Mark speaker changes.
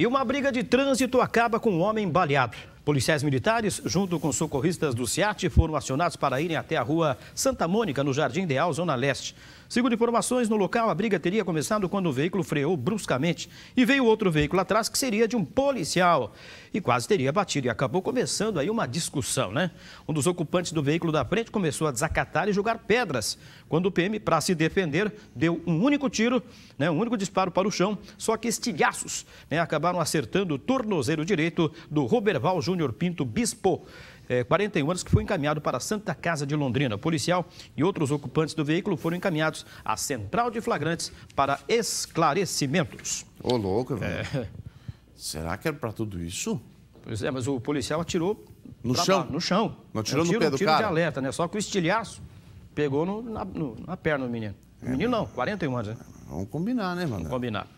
Speaker 1: E uma briga de trânsito acaba com um homem baleado. Policiais militares, junto com socorristas do SEAT, foram acionados para irem até a rua Santa Mônica, no Jardim Ideal, Zona Leste. Segundo informações, no local a briga teria começado quando o veículo freou bruscamente e veio outro veículo atrás que seria de um policial e quase teria batido. E acabou começando aí uma discussão, né? Um dos ocupantes do veículo da frente começou a desacatar e jogar pedras. Quando o PM, para se defender, deu um único tiro, né, um único disparo para o chão, só que estilhaços né, acabaram acertando o tornozeiro direito do Roberval Júnior. Júnior Pinto Bispo, 41 é, anos, que foi encaminhado para a Santa Casa de Londrina. O policial e outros ocupantes do veículo foram encaminhados à Central de Flagrantes para esclarecimentos. Ô, louco, velho. É... Será que era para tudo isso? Pois é, mas o policial atirou no chão. No chão.
Speaker 2: Não atirou é, um tiro, no pé do um tiro cara? de
Speaker 1: alerta, né? Só que o estilhaço pegou no, na, no, na perna do menino. É, menino não, 41 né? anos, né? Vamos combinar, né, mano? Vamos combinar.